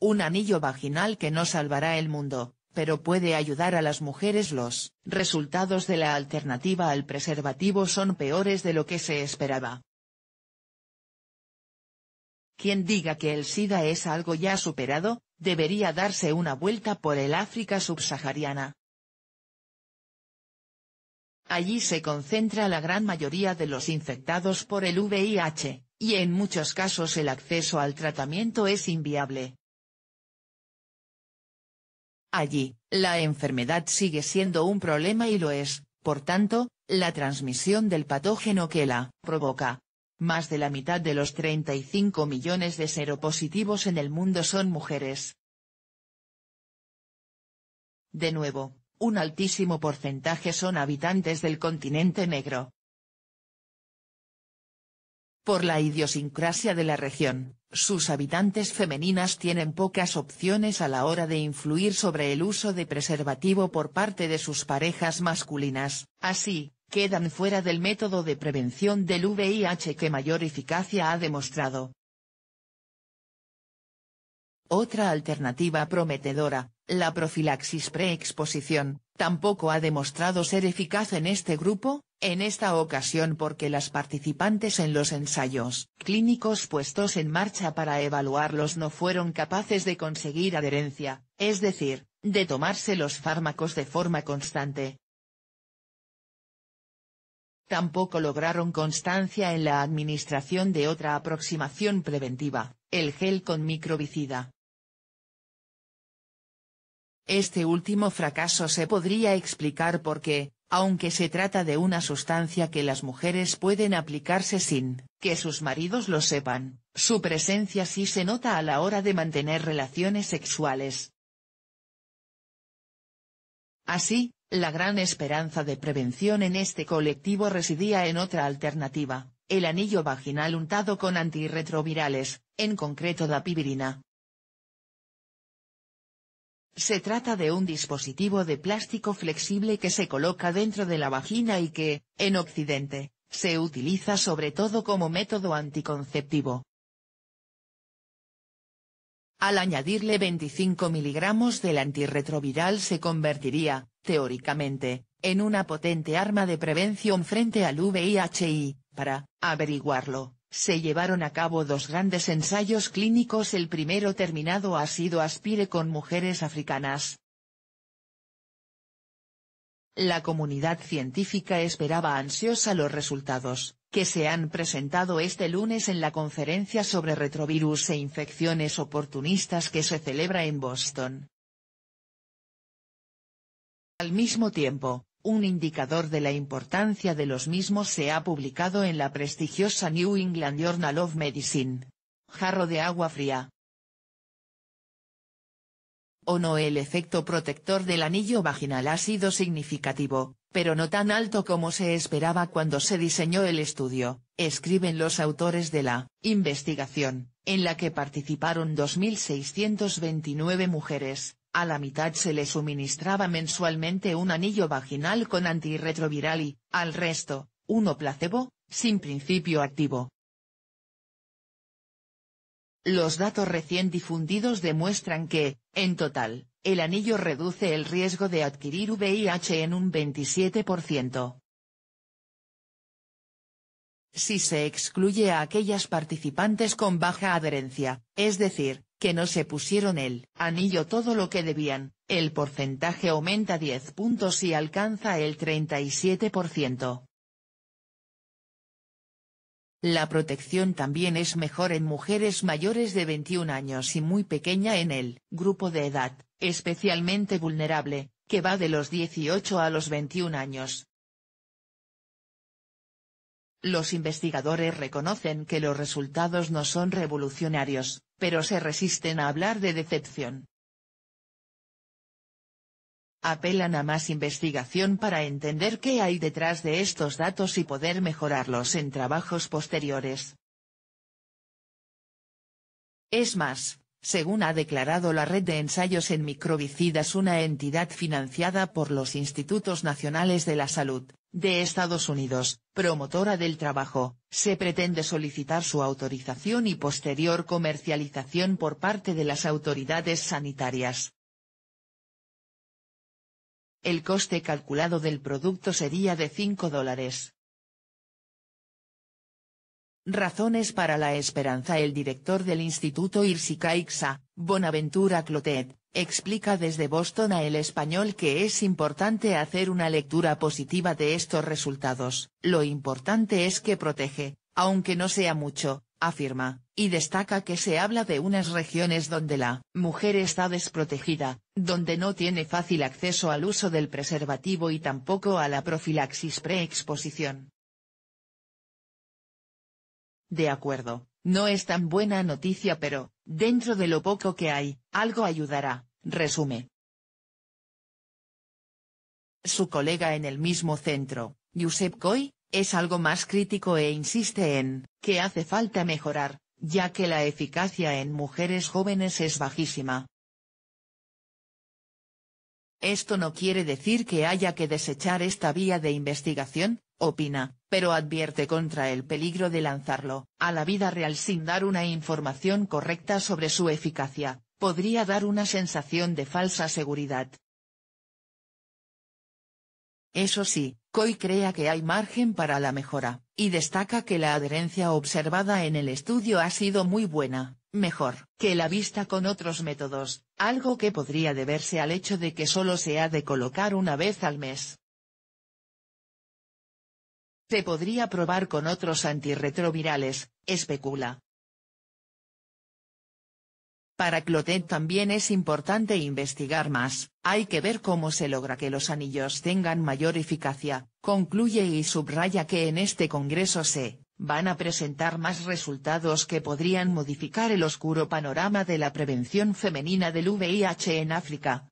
Un anillo vaginal que no salvará el mundo, pero puede ayudar a las mujeres los resultados de la alternativa al preservativo son peores de lo que se esperaba. Quien diga que el SIDA es algo ya superado, debería darse una vuelta por el África subsahariana. Allí se concentra la gran mayoría de los infectados por el VIH, y en muchos casos el acceso al tratamiento es inviable. Allí, la enfermedad sigue siendo un problema y lo es, por tanto, la transmisión del patógeno que la provoca. Más de la mitad de los 35 millones de seropositivos en el mundo son mujeres. De nuevo, un altísimo porcentaje son habitantes del continente negro. Por la idiosincrasia de la región, sus habitantes femeninas tienen pocas opciones a la hora de influir sobre el uso de preservativo por parte de sus parejas masculinas, así, quedan fuera del método de prevención del VIH que mayor eficacia ha demostrado. Otra alternativa prometedora, la profilaxis preexposición, tampoco ha demostrado ser eficaz en este grupo, en esta ocasión porque las participantes en los ensayos clínicos puestos en marcha para evaluarlos no fueron capaces de conseguir adherencia, es decir, de tomarse los fármacos de forma constante. Tampoco lograron constancia en la administración de otra aproximación preventiva, el gel con microbicida, este último fracaso se podría explicar porque, aunque se trata de una sustancia que las mujeres pueden aplicarse sin que sus maridos lo sepan, su presencia sí se nota a la hora de mantener relaciones sexuales. Así, la gran esperanza de prevención en este colectivo residía en otra alternativa, el anillo vaginal untado con antirretrovirales, en concreto dapivirina. Se trata de un dispositivo de plástico flexible que se coloca dentro de la vagina y que, en Occidente, se utiliza sobre todo como método anticonceptivo. Al añadirle 25 miligramos del antirretroviral se convertiría, teóricamente, en una potente arma de prevención frente al VIH para averiguarlo, se llevaron a cabo dos grandes ensayos clínicos el primero terminado ha sido Aspire con mujeres africanas. La comunidad científica esperaba ansiosa los resultados, que se han presentado este lunes en la conferencia sobre retrovirus e infecciones oportunistas que se celebra en Boston. Al mismo tiempo, un indicador de la importancia de los mismos se ha publicado en la prestigiosa New England Journal of Medicine. Jarro de agua fría. O no el efecto protector del anillo vaginal ha sido significativo, pero no tan alto como se esperaba cuando se diseñó el estudio, escriben los autores de la investigación, en la que participaron 2.629 mujeres, a la mitad se le suministraba mensualmente un anillo vaginal con antirretroviral y, al resto, uno placebo, sin principio activo. Los datos recién difundidos demuestran que, en total, el anillo reduce el riesgo de adquirir VIH en un 27%. Si se excluye a aquellas participantes con baja adherencia, es decir, que no se pusieron el anillo todo lo que debían, el porcentaje aumenta 10 puntos y alcanza el 37%. La protección también es mejor en mujeres mayores de 21 años y muy pequeña en el grupo de edad, especialmente vulnerable, que va de los 18 a los 21 años. Los investigadores reconocen que los resultados no son revolucionarios, pero se resisten a hablar de decepción. Apelan a más investigación para entender qué hay detrás de estos datos y poder mejorarlos en trabajos posteriores. Es más, según ha declarado la Red de Ensayos en Microbicidas una entidad financiada por los Institutos Nacionales de la Salud, de Estados Unidos, promotora del trabajo, se pretende solicitar su autorización y posterior comercialización por parte de las autoridades sanitarias. El coste calculado del producto sería de 5 dólares. Razones para la esperanza El director del Instituto Irsica Ixa, Bonaventura Clotet, explica desde Boston a El Español que es importante hacer una lectura positiva de estos resultados. Lo importante es que protege, aunque no sea mucho, afirma, y destaca que se habla de unas regiones donde la mujer está desprotegida, donde no tiene fácil acceso al uso del preservativo y tampoco a la profilaxis preexposición. De acuerdo, no es tan buena noticia pero, dentro de lo poco que hay, algo ayudará, resume. Su colega en el mismo centro, Josep Coy, es algo más crítico e insiste en que hace falta mejorar, ya que la eficacia en mujeres jóvenes es bajísima. Esto no quiere decir que haya que desechar esta vía de investigación, opina, pero advierte contra el peligro de lanzarlo, a la vida real sin dar una información correcta sobre su eficacia, podría dar una sensación de falsa seguridad. Eso sí, Coy crea que hay margen para la mejora, y destaca que la adherencia observada en el estudio ha sido muy buena, mejor que la vista con otros métodos, algo que podría deberse al hecho de que solo se ha de colocar una vez al mes. Se podría probar con otros antirretrovirales, especula. Para Clotet también es importante investigar más, hay que ver cómo se logra que los anillos tengan mayor eficacia, concluye y subraya que en este congreso se, van a presentar más resultados que podrían modificar el oscuro panorama de la prevención femenina del VIH en África,